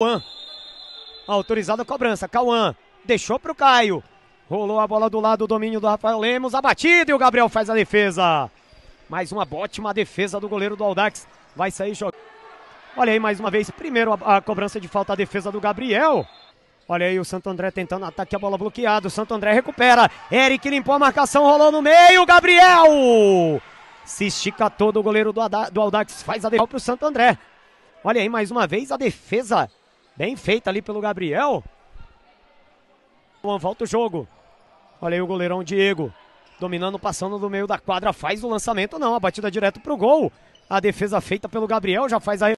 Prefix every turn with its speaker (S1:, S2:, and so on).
S1: Cauã. Autorizada a cobrança. Cauã deixou para o Caio. Rolou a bola do lado, o domínio do Rafael Lemos. A batida e o Gabriel faz a defesa. Mais uma ótima defesa do goleiro do Aldax. Vai sair jogando. Olha aí mais uma vez. Primeiro a, a cobrança de falta, a defesa do Gabriel. Olha aí o Santo André tentando ataque, a bola bloqueada. O Santo André recupera. Eric limpou a marcação, rolou no meio. Gabriel! Se estica todo o goleiro do, do Aldax. Faz a defesa para o Santo André. Olha aí mais uma vez a defesa Bem feita ali pelo Gabriel. Volta o jogo. Olha aí o goleirão Diego. Dominando, passando do meio da quadra. Faz o lançamento, não. A batida direto pro gol. A defesa feita pelo Gabriel já faz a.